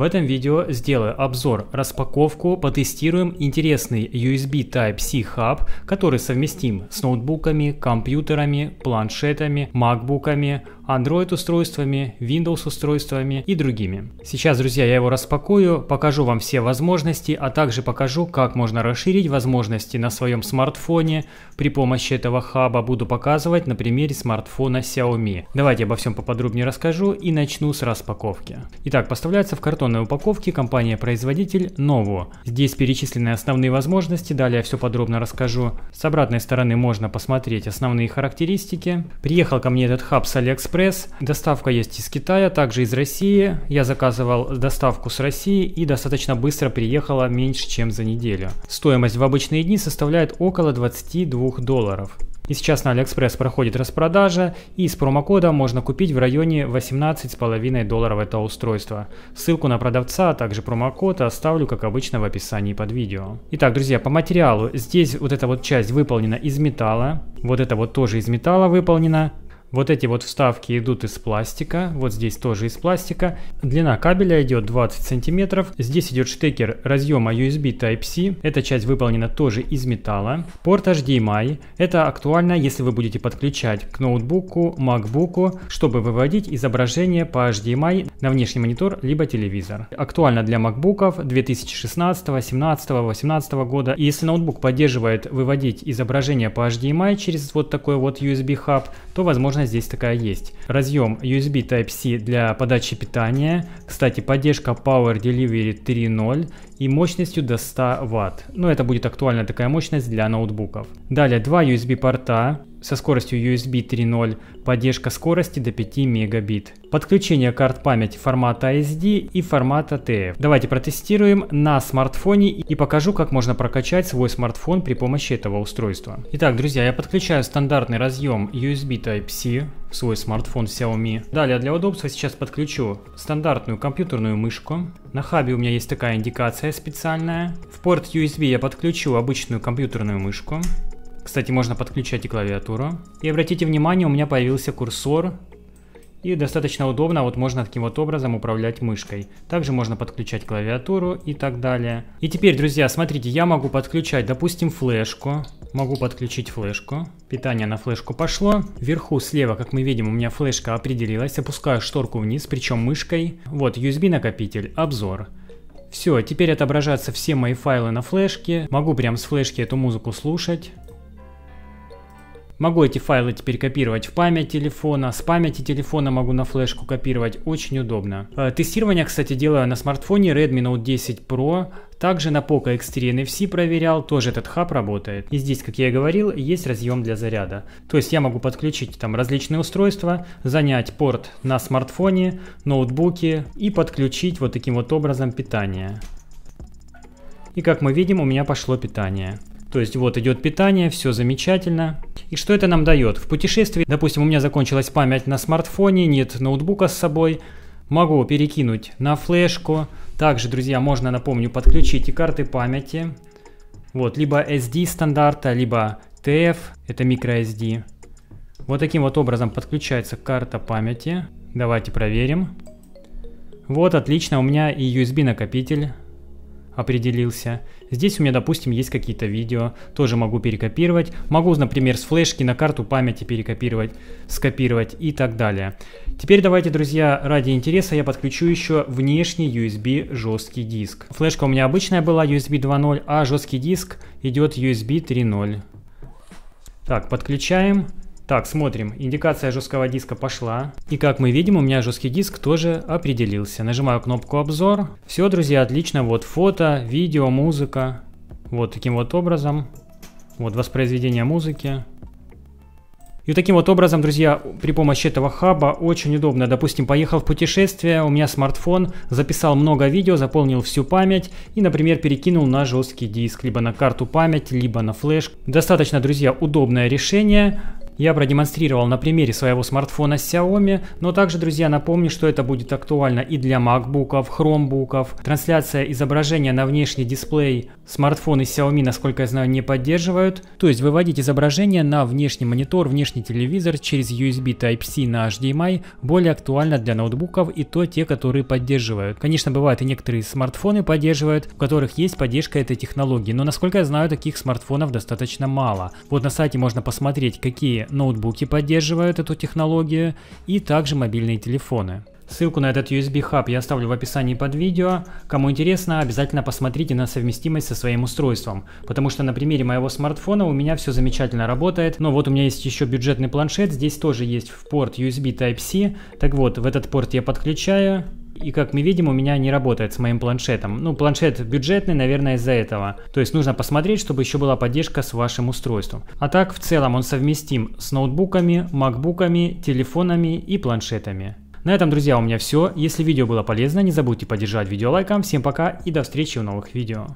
В этом видео сделаю обзор, распаковку, потестируем интересный USB Type-C хаб, который совместим с ноутбуками, компьютерами, планшетами, макбуками, Android устройствами, Windows устройствами и другими. Сейчас, друзья, я его распакую, покажу вам все возможности, а также покажу, как можно расширить возможности на своем смартфоне. При помощи этого хаба буду показывать на примере смартфона Xiaomi. Давайте обо всем поподробнее расскажу и начну с распаковки. Итак, поставляется в картон картонной упаковки компания-производитель Novo. Здесь перечислены основные возможности, далее все подробно расскажу. С обратной стороны можно посмотреть основные характеристики. Приехал ко мне этот хаб с AliExpress. Доставка есть из Китая, также из России. Я заказывал доставку с России и достаточно быстро приехала меньше, чем за неделю. Стоимость в обычные дни составляет около 22 долларов. И сейчас на Алиэкспресс проходит распродажа, и с промокода можно купить в районе 18,5 долларов это устройство. Ссылку на продавца, а также промокод оставлю, как обычно, в описании под видео. Итак, друзья, по материалу. Здесь вот эта вот часть выполнена из металла, вот это вот тоже из металла выполнена, вот эти вот вставки идут из пластика, вот здесь тоже из пластика. Длина кабеля идет 20 сантиметров. Здесь идет штекер разъема USB Type-C. Эта часть выполнена тоже из металла. Порт HDMI. Это актуально, если вы будете подключать к ноутбуку, Макбуку, чтобы выводить изображение по HDMI на внешний монитор либо телевизор. Актуально для Макбуков 2016, 2017, 2018 года. И если ноутбук поддерживает выводить изображение по HDMI через вот такой вот USB-хаб, то возможно возможность здесь такая есть. Разъем USB Type-C для подачи питания. Кстати, поддержка Power Delivery 3.0 и мощностью до 100 Вт. Но это будет актуальная такая мощность для ноутбуков. Далее два USB порта со скоростью USB 3.0, поддержка скорости до 5 мегабит. Подключение карт памяти формата SD и формата TF. Давайте протестируем на смартфоне и покажу, как можно прокачать свой смартфон при помощи этого устройства. Итак, друзья, я подключаю стандартный разъем USB Type-C в свой смартфон Xiaomi. Далее для удобства сейчас подключу стандартную компьютерную мышку. На хабе у меня есть такая индикация специальная. В порт USB я подключу обычную компьютерную мышку. Кстати, можно подключать и клавиатуру. И обратите внимание, у меня появился курсор. И достаточно удобно, вот можно таким вот образом управлять мышкой. Также можно подключать клавиатуру и так далее. И теперь, друзья, смотрите, я могу подключать, допустим, флешку. Могу подключить флешку. Питание на флешку пошло. Вверху слева, как мы видим, у меня флешка определилась. Опускаю шторку вниз, причем мышкой. Вот USB накопитель, обзор. Все, теперь отображаются все мои файлы на флешке. Могу прям с флешки эту музыку слушать. Могу эти файлы теперь копировать в память телефона, с памяти телефона могу на флешку копировать, очень удобно. Э, тестирование, кстати, делаю на смартфоне Redmi Note 10 Pro, также на Poco X3 NFC проверял, тоже этот хаб работает. И здесь, как я и говорил, есть разъем для заряда. То есть я могу подключить там различные устройства, занять порт на смартфоне, ноутбуке и подключить вот таким вот образом питание. И как мы видим, у меня пошло питание. То есть вот идет питание, все замечательно. И что это нам дает? В путешествии, допустим, у меня закончилась память на смартфоне, нет ноутбука с собой, могу перекинуть на флешку. Также, друзья, можно, напомню, подключить и карты памяти. Вот, либо SD стандарта, либо TF, это microSD. Вот таким вот образом подключается карта памяти. Давайте проверим. Вот, отлично, у меня и USB накопитель определился. Здесь у меня, допустим, есть какие-то видео, тоже могу перекопировать. Могу, например, с флешки на карту памяти перекопировать, скопировать и так далее. Теперь давайте, друзья, ради интереса я подключу еще внешний USB жесткий диск. Флешка у меня обычная была USB 2.0, а жесткий диск идет USB 3.0. Так, подключаем. Так, смотрим. Индикация жесткого диска пошла. И как мы видим, у меня жесткий диск тоже определился. Нажимаю кнопку «Обзор». Все, друзья, отлично. Вот фото, видео, музыка. Вот таким вот образом. Вот воспроизведение музыки. И таким вот образом, друзья, при помощи этого хаба очень удобно. Допустим, поехал в путешествие, у меня смартфон, записал много видео, заполнил всю память и, например, перекинул на жесткий диск, либо на карту память, либо на флешку. Достаточно, друзья, удобное решение я продемонстрировал на примере своего смартфона Xiaomi, но также, друзья, напомню, что это будет актуально и для MacBook, Chromebook. Трансляция изображения на внешний дисплей смартфоны Xiaomi, насколько я знаю, не поддерживают. То есть выводить изображение на внешний монитор, внешний телевизор через USB Type-C на HDMI более актуально для ноутбуков и то те, которые поддерживают. Конечно, бывают и некоторые смартфоны поддерживают, у которых есть поддержка этой технологии, но насколько я знаю, таких смартфонов достаточно мало. Вот на сайте можно посмотреть, какие ноутбуки поддерживают эту технологию и также мобильные телефоны. Ссылку на этот USB хаб я оставлю в описании под видео. Кому интересно, обязательно посмотрите на совместимость со своим устройством, потому что на примере моего смартфона у меня все замечательно работает, но вот у меня есть еще бюджетный планшет, здесь тоже есть в порт USB Type-C, так вот, в этот порт я подключаю, и как мы видим, у меня не работает с моим планшетом. Ну, планшет бюджетный, наверное, из-за этого. То есть нужно посмотреть, чтобы еще была поддержка с вашим устройством. А так, в целом он совместим с ноутбуками, макбуками, телефонами и планшетами. На этом, друзья, у меня все. Если видео было полезно, не забудьте поддержать видео лайком. Всем пока и до встречи в новых видео.